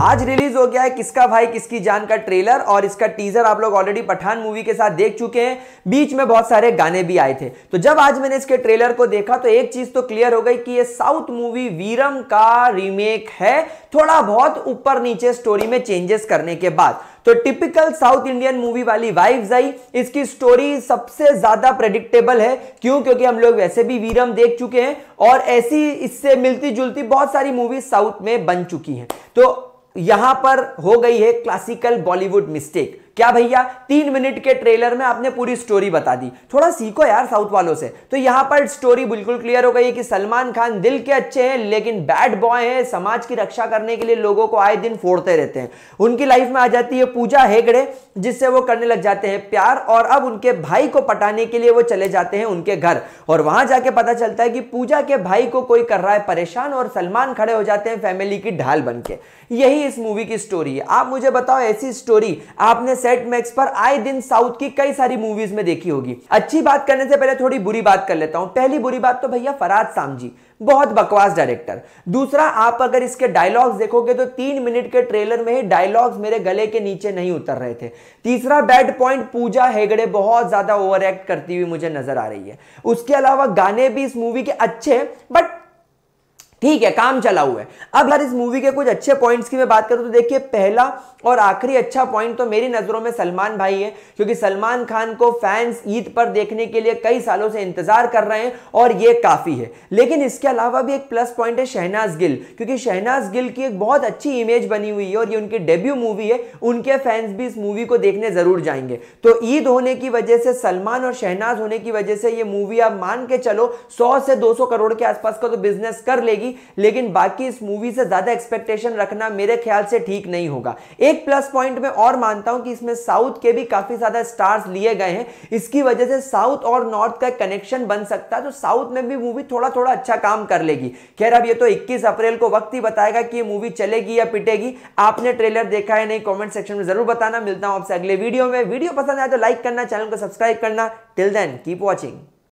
आज रिलीज हो गया है किसका भाई किसकी जान का ट्रेलर और इसका टीजर आप लोग ऑलरेडी पठान मूवी के साथ देख चुके हैं बीच में बहुत सारे गाने भी आए थे तो जब आज मैंने इसके ट्रेलर को देखा तो एक चीज तो क्लियर हो गई कि ये साउथ मूवी वीरम का रीमेक है थोड़ा बहुत ऊपर नीचे स्टोरी में चेंजेस करने के बाद तो टिपिकल साउथ इंडियन मूवी वाली वाइफ आई इसकी स्टोरी सबसे ज्यादा प्रेडिक्टेबल है क्यों क्योंकि हम लोग वैसे भी वीरम देख चुके हैं और ऐसी इससे मिलती जुलती बहुत सारी मूवी साउथ में बन चुकी हैं तो यहां पर हो गई है क्लासिकल बॉलीवुड मिस्टेक क्या भैया तीन मिनट के ट्रेलर में आपने पूरी स्टोरी बता दी थोड़ा सीखो यार साउथ वालों से तो यहां पर स्टोरी बिल्कुल क्लियर हो गई कि सलमान खान दिल के अच्छे हैं लेकिन बैड बॉय हैं समाज की रक्षा करने के लिए लोगों को आए दिन फोड़ते रहते हैं उनकी लाइफ में आ जाती है पूजा हेगड़े जिससे वो करने लग जाते हैं प्यार और अब उनके भाई को पटाने के लिए वो चले जाते हैं उनके घर और वहां जाके पता चलता है कि पूजा के भाई को कोई कर रहा है परेशान और सलमान खड़े हो जाते हैं फैमिली की ढाल बन के यही इस मूवी की स्टोरी है आप मुझे बताओ ऐसी स्टोरी आपने सेट मैक्स पर आए दिन साउथ की कई सारी मूवीज में देखी होगी अच्छी बात करने से पहले थोड़ी बुरी बात कर लेता हूं पहली बुरी बात तो भैया फराज सामजी बहुत बकवास डायरेक्टर दूसरा आप अगर इसके डायलॉग्स देखोगे तो तीन मिनट के ट्रेलर में ही डायलॉग्स मेरे गले के नीचे नहीं उतर रहे थे तीसरा बैड पॉइंट पूजा हेगड़े बहुत ज्यादा ओवर एक्ट करती हुई मुझे नजर आ रही है उसके अलावा गाने भी इस मूवी के अच्छे बट ठीक है काम चला हुआ है अब यार इस मूवी के कुछ अच्छे पॉइंट्स की मैं बात करूं तो देखिए पहला और आखिरी अच्छा पॉइंट तो मेरी नज़रों में सलमान भाई है क्योंकि सलमान खान को फैंस ईद पर देखने के लिए कई सालों से इंतजार कर रहे हैं और ये काफ़ी है लेकिन इसके अलावा भी एक प्लस पॉइंट है शहनाज गिल क्योंकि शहनाज गिल की एक बहुत अच्छी इमेज बनी हुई है और ये उनकी डेब्यू मूवी है उनके फैंस भी इस मूवी को देखने ज़रूर जाएंगे तो ईद होने की वजह से सलमान और शहनाज होने की वजह से ये मूवी आप मान के चलो सौ से दो करोड़ के आसपास का तो बिजनेस कर लेगी होगी लेकिन बाकी इस मूवी से ज्यादा एक्सपेक्टेशन रखना मेरे ख्याल से ठीक नहीं होगा एक प्लस पॉइंट में और मानता हूं कि इसमें साउथ के भी काफी ज्यादा स्टार्स लिए गए हैं इसकी वजह से साउथ और नॉर्थ का कनेक्शन बन सकता है तो साउथ में भी मूवी थोड़ा थोड़ा अच्छा काम कर लेगी खैर अब ये तो 21 अप्रैल को वक्त ही बताएगा कि ये मूवी चलेगी या पिटेगी आपने ट्रेलर देखा है नहीं कमेंट सेक्शन में जरूर बताना मिलता हूं आपसे अगले वीडियो में वीडियो पसंद आए तो लाइक करना चैनल को सब्सक्राइब करना टिल देन कीप वॉचिंग